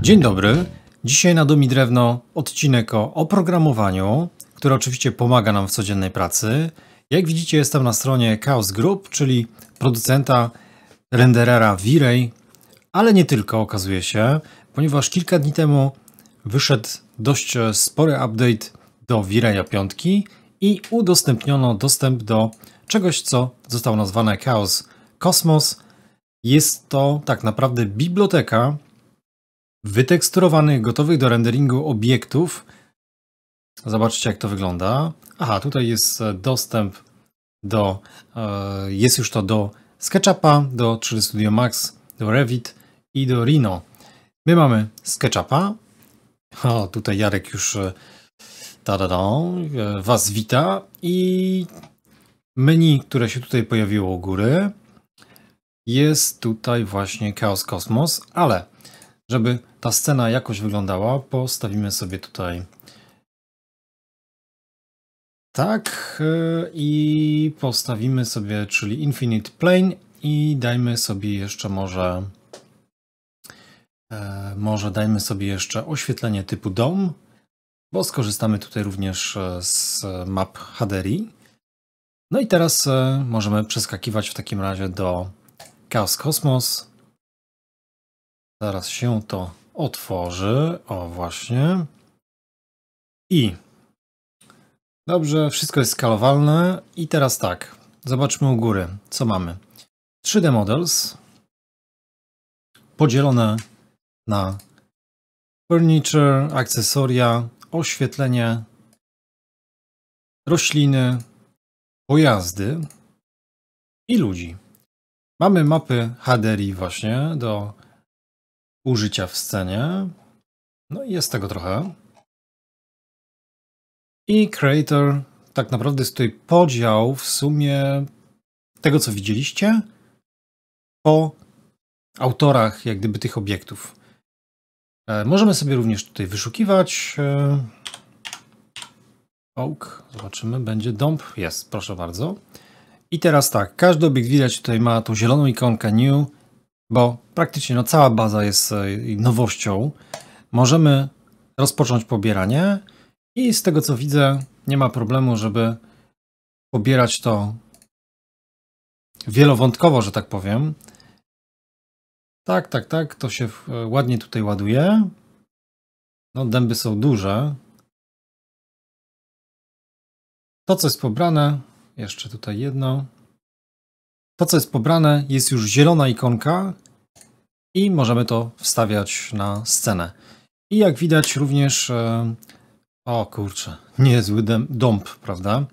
Dzień dobry. Dzisiaj na Domi Drewno odcinek o oprogramowaniu, które oczywiście pomaga nam w codziennej pracy. Jak widzicie jestem na stronie Chaos Group, czyli producenta renderera V-Ray, ale nie tylko okazuje się, ponieważ kilka dni temu wyszedł dość spory update do V-Raya 5 i udostępniono dostęp do czegoś, co zostało nazwane Chaos Kosmos. Jest to tak naprawdę biblioteka wyteksturowanych, gotowych do renderingu obiektów. Zobaczcie, jak to wygląda. Aha, tutaj jest e, dostęp do, e, jest już to do SketchUpa, do 3D Studio Max, do Revit i do Rhino. My mamy SketchUpa. O, tutaj Jarek już e, da, was wita i menu, które się tutaj pojawiło u góry jest tutaj właśnie Chaos Kosmos, ale żeby ta scena jakoś wyglądała, postawimy sobie tutaj tak e, i postawimy sobie, czyli Infinite Plane i dajmy sobie jeszcze może e, może dajmy sobie jeszcze oświetlenie typu dom, bo skorzystamy tutaj również e, z map Haderi. No i teraz możemy przeskakiwać w takim razie do Chaos Cosmos Zaraz się to otworzy. O, właśnie. I dobrze, wszystko jest skalowalne. I teraz tak, zobaczmy u góry, co mamy. 3D Models podzielone na furniture, akcesoria, oświetlenie, rośliny, pojazdy i ludzi. Mamy mapy HDRI właśnie do użycia w scenie. No i jest tego trochę. I creator tak naprawdę jest tutaj podział w sumie tego, co widzieliście po autorach jak gdyby tych obiektów. E, możemy sobie również tutaj wyszukiwać. E, Oak, zobaczymy, będzie dąb. Jest, proszę bardzo. I teraz tak, każdy obiekt widać tutaj ma tą zieloną ikonkę new, bo praktycznie no, cała baza jest e, nowością. Możemy rozpocząć pobieranie i z tego co widzę nie ma problemu, żeby pobierać to wielowątkowo, że tak powiem. Tak, tak, tak, to się e, ładnie tutaj ładuje. No, dęby są duże. To, co jest pobrane, jeszcze tutaj jedno. To, co jest pobrane, jest już zielona ikonka i możemy to wstawiać na scenę. I jak widać również... E, o kurczę, niezły dąb, prawda?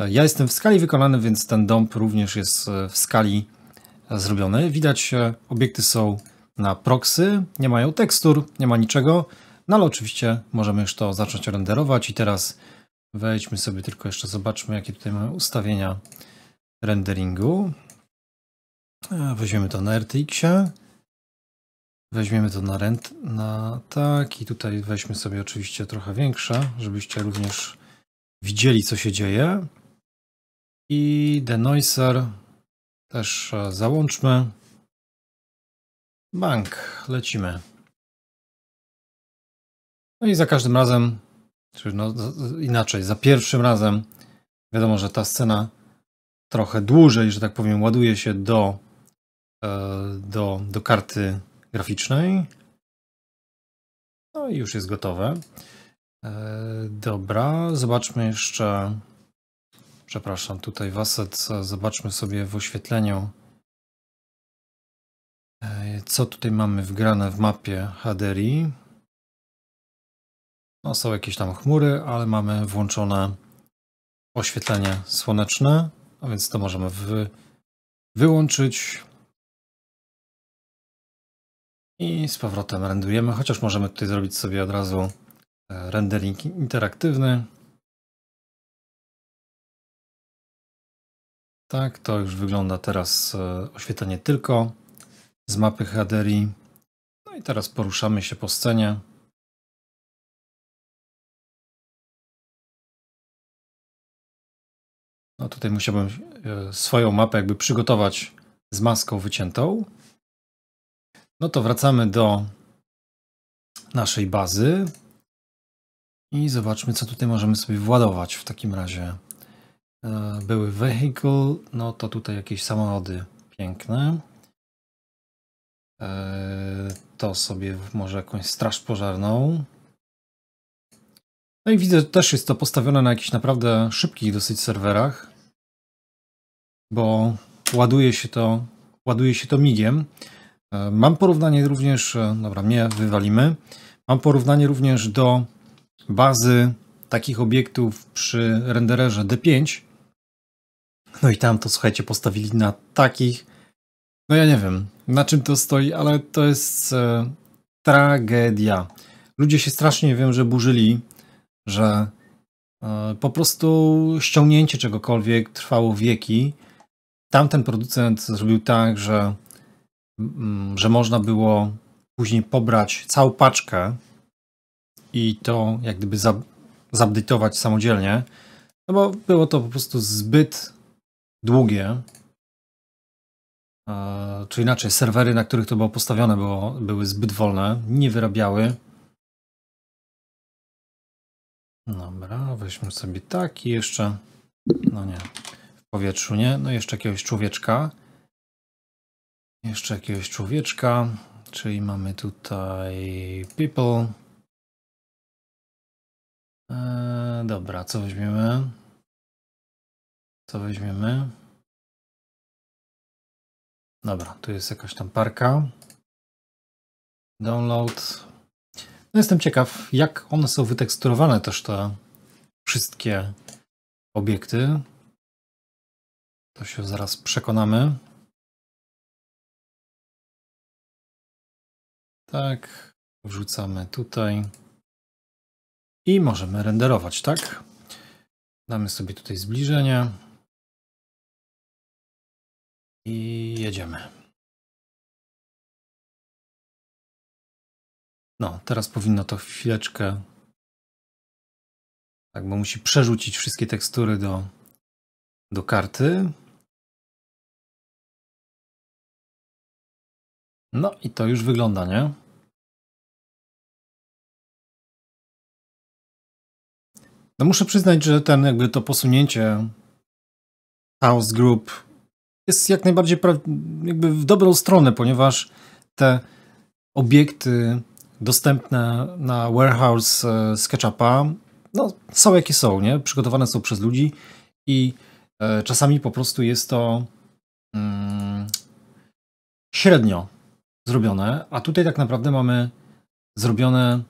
E, ja jestem w skali wykonany, więc ten dąb również jest e, w skali zrobiony. Widać, obiekty są na proxy, nie mają tekstur, nie ma niczego, no ale oczywiście możemy już to zacząć renderować i teraz wejdźmy sobie tylko jeszcze, zobaczmy jakie tutaj mamy ustawienia renderingu. E, weźmiemy to na RTX-ie. Weźmiemy to na rent, na tak i tutaj weźmy sobie oczywiście trochę większe, żebyście również widzieli co się dzieje. I denoiser też e, załączmy. Bank, lecimy. No i za każdym razem, czy no, inaczej, za pierwszym razem, wiadomo, że ta scena trochę dłużej, że tak powiem, ładuje się do, e, do, do karty graficznej. No i już jest gotowe. E, dobra, zobaczmy jeszcze. Przepraszam, tutaj w zobaczmy sobie w oświetleniu, e, co tutaj mamy wgrane w mapie HDRI. No, są jakieś tam chmury, ale mamy włączone oświetlenie słoneczne a więc to możemy wyłączyć. I z powrotem rendujemy, chociaż możemy tutaj zrobić sobie od razu e, rendering interaktywny. Tak, to już wygląda teraz e, oświetlenie tylko z mapy HDRI. No i teraz poruszamy się po scenie. tutaj musiałbym e, swoją mapę jakby przygotować z maską wyciętą. No to wracamy do naszej bazy i zobaczmy, co tutaj możemy sobie władować w takim razie. E, były vehicle, no to tutaj jakieś samochody piękne. E, to sobie może jakąś straż pożarną. No i widzę, że też jest to postawione na jakichś naprawdę szybkich dosyć serwerach bo ładuje się to, ładuje się to migiem. E, mam porównanie również, e, dobra, mnie wywalimy. Mam porównanie również do bazy takich obiektów przy rendererze D5. No i tam to, słuchajcie, postawili na takich. No ja nie wiem, na czym to stoi, ale to jest e, tragedia. Ludzie się strasznie, wiem, że burzyli, że e, po prostu ściągnięcie czegokolwiek trwało wieki tamten producent zrobił tak, że, mm, że można było później pobrać całą paczkę i to jak gdyby zupdate'ować samodzielnie, no bo było to po prostu zbyt długie. E, czy inaczej, serwery, na których to było postawione, było, były zbyt wolne, nie wyrabiały. Dobra, weźmy sobie taki jeszcze. No nie powietrzu, nie? No jeszcze jakiegoś człowieczka. Jeszcze jakiegoś człowieczka, czyli mamy tutaj people. Eee, dobra, co weźmiemy? Co weźmiemy? Dobra, tu jest jakaś tam parka. Download. No jestem ciekaw, jak one są wyteksturowane też te wszystkie obiekty. To się zaraz przekonamy. Tak, wrzucamy tutaj. I możemy renderować, tak? Damy sobie tutaj zbliżenie. I jedziemy. No, teraz powinno to chwileczkę. Tak, bo musi przerzucić wszystkie tekstury do do karty. No i to już wygląda, nie? No muszę przyznać, że ten jakby to posunięcie House Group jest jak najbardziej jakby w dobrą stronę, ponieważ te obiekty dostępne na warehouse e, SketchUpa no, są jakie są, nie? Przygotowane są przez ludzi i E, czasami po prostu jest to mm, średnio zrobione, a tutaj tak naprawdę mamy zrobione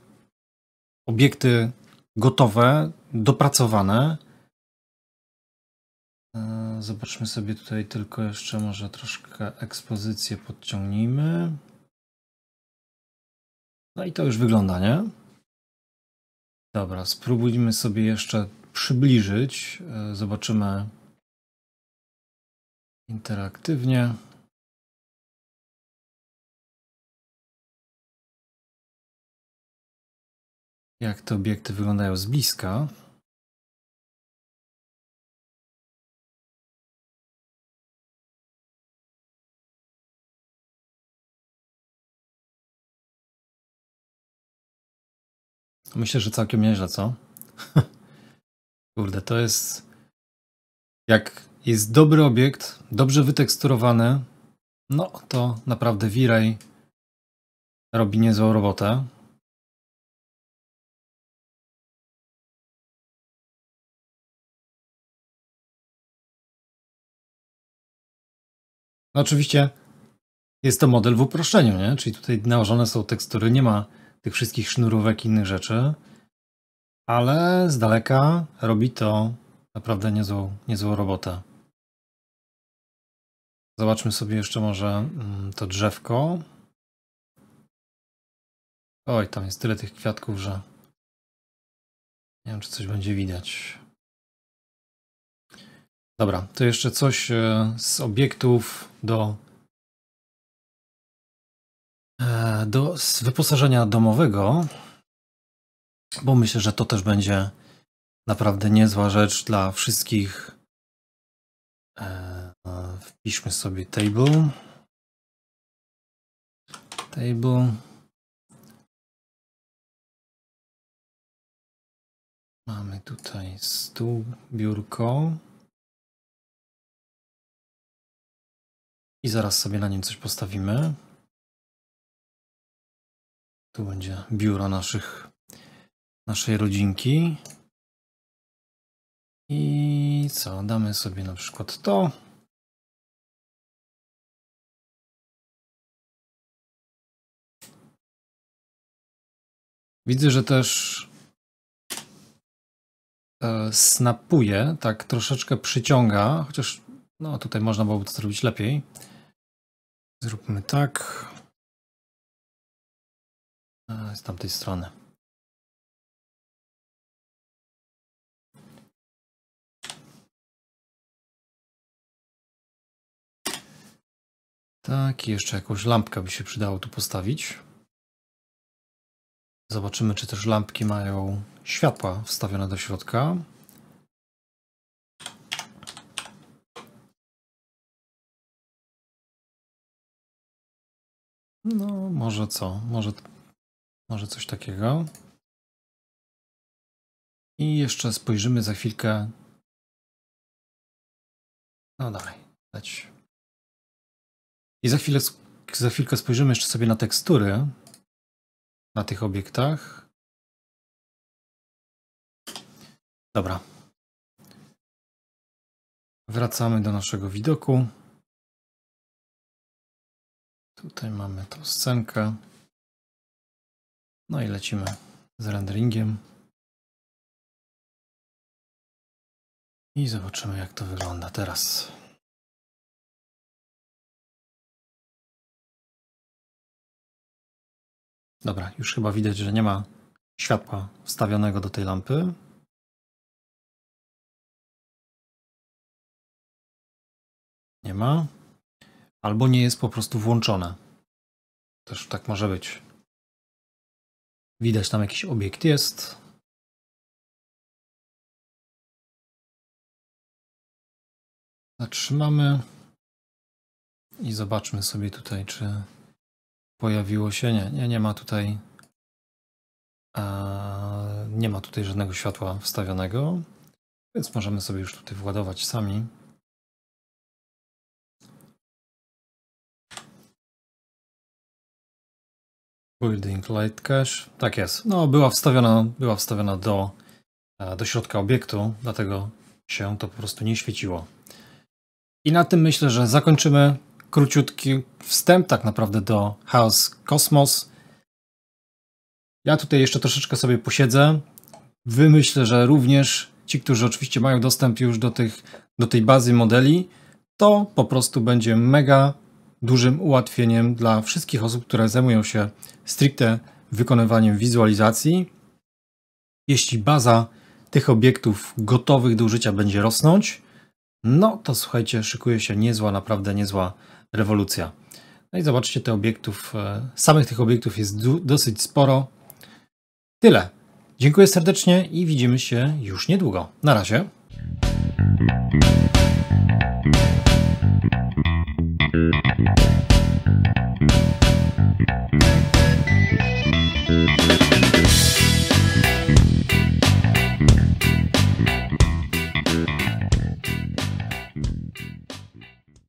obiekty gotowe, dopracowane. E, zobaczmy sobie tutaj tylko jeszcze może troszkę ekspozycję podciągnijmy. No i to już wygląda, nie? Dobra, spróbujmy sobie jeszcze przybliżyć. E, zobaczymy interaktywnie. Jak te obiekty wyglądają z bliska. Myślę, że całkiem nieźle, co? Kurde, to jest jak jest dobry obiekt, dobrze wyteksturowany, no to naprawdę V-Ray robi niezłą robotę. No oczywiście jest to model w uproszczeniu, nie? czyli tutaj nałożone są tekstury, nie ma tych wszystkich sznurówek i innych rzeczy, ale z daleka robi to naprawdę niezłą, niezłą robotę. Zobaczmy sobie jeszcze może mm, to drzewko. Oj, tam jest tyle tych kwiatków, że nie wiem, czy coś będzie widać. Dobra, to jeszcze coś e, z obiektów do, e, do z wyposażenia domowego, bo myślę, że to też będzie naprawdę niezła rzecz dla wszystkich e, Wpiszmy sobie table. Table. Mamy tutaj stół, biurko. I zaraz sobie na nim coś postawimy. Tu będzie biuro naszych, naszej rodzinki. I co, damy sobie na przykład to. Widzę, że też e, snapuje, tak troszeczkę przyciąga, chociaż no tutaj można byłoby to zrobić lepiej. Zróbmy tak. E, z tamtej strony. Tak, i jeszcze jakąś lampkę by się przydało tu postawić. Zobaczymy, czy też lampki mają światła wstawione do środka. No, może co? Może, może coś takiego. I jeszcze spojrzymy za chwilkę. No dalej, leć. I za chwilę, za chwilkę spojrzymy jeszcze sobie na tekstury, na tych obiektach. Dobra. Wracamy do naszego widoku. Tutaj mamy tą scenkę. No i lecimy z renderingiem. I zobaczymy jak to wygląda teraz. Dobra, już chyba widać, że nie ma światła wstawionego do tej lampy. Nie ma. Albo nie jest po prostu włączone. Też tak może być. Widać tam jakiś obiekt jest. Zatrzymamy i zobaczmy sobie tutaj, czy pojawiło się. Nie, nie, nie ma tutaj. nie ma tutaj żadnego światła wstawionego, więc możemy sobie już tutaj władować sami. Building Light Cache. Tak jest. No, była wstawiona, była wstawiona do, e, do środka obiektu, dlatego się to po prostu nie świeciło. I na tym myślę, że zakończymy króciutki wstęp tak naprawdę do Chaos Kosmos. Ja tutaj jeszcze troszeczkę sobie posiedzę. Wymyślę, że również ci, którzy oczywiście mają dostęp już do, tych, do tej bazy modeli, to po prostu będzie mega dużym ułatwieniem dla wszystkich osób, które zajmują się stricte wykonywaniem wizualizacji. Jeśli baza tych obiektów gotowych do użycia będzie rosnąć, no to słuchajcie, szykuje się niezła, naprawdę niezła rewolucja. No i zobaczcie, tych obiektów, e, samych tych obiektów jest dosyć sporo. Tyle. Dziękuję serdecznie i widzimy się już niedługo. Na razie.